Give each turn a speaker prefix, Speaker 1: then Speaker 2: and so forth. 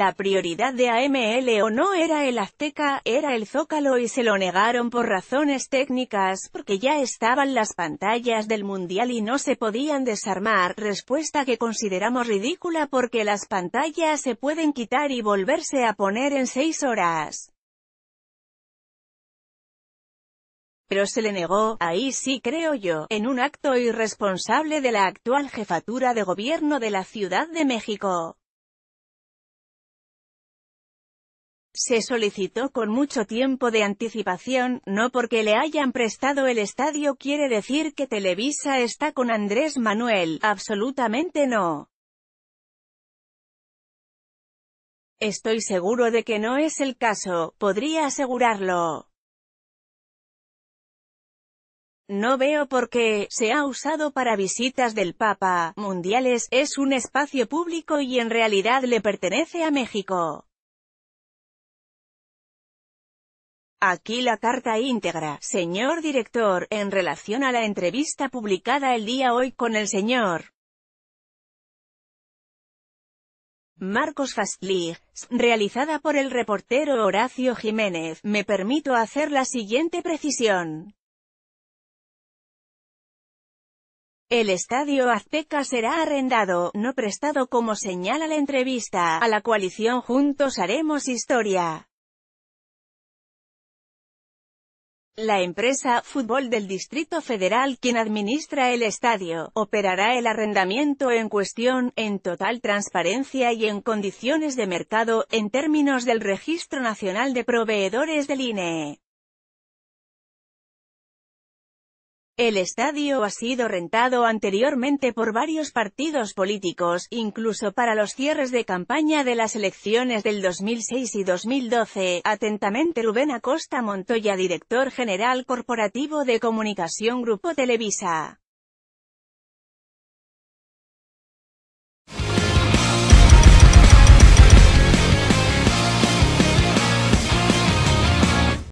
Speaker 1: La prioridad de AML o no era el Azteca, era el Zócalo y se lo negaron por razones técnicas, porque ya estaban las pantallas del Mundial y no se podían desarmar, respuesta que consideramos ridícula porque las pantallas se pueden quitar y volverse a poner en seis horas. pero se le negó, ahí sí creo yo, en un acto irresponsable de la actual jefatura de gobierno de la Ciudad de México. Se solicitó con mucho tiempo de anticipación, no porque le hayan prestado el estadio quiere decir que Televisa está con Andrés Manuel, absolutamente no. Estoy seguro de que no es el caso, podría asegurarlo. No veo por qué, se ha usado para visitas del Papa, mundiales, es un espacio público y en realidad le pertenece a México. Aquí la carta íntegra, señor director, en relación a la entrevista publicada el día hoy con el señor Marcos Fastlig, realizada por el reportero Horacio Jiménez, me permito hacer la siguiente precisión. El estadio Azteca será arrendado, no prestado como señala la entrevista, a la coalición Juntos Haremos Historia. La empresa Fútbol del Distrito Federal, quien administra el estadio, operará el arrendamiento en cuestión, en total transparencia y en condiciones de mercado, en términos del Registro Nacional de Proveedores del INE. El estadio ha sido rentado anteriormente por varios partidos políticos, incluso para los cierres de campaña de las elecciones del 2006 y 2012. Atentamente Rubén Acosta Montoya, director general corporativo de comunicación Grupo Televisa.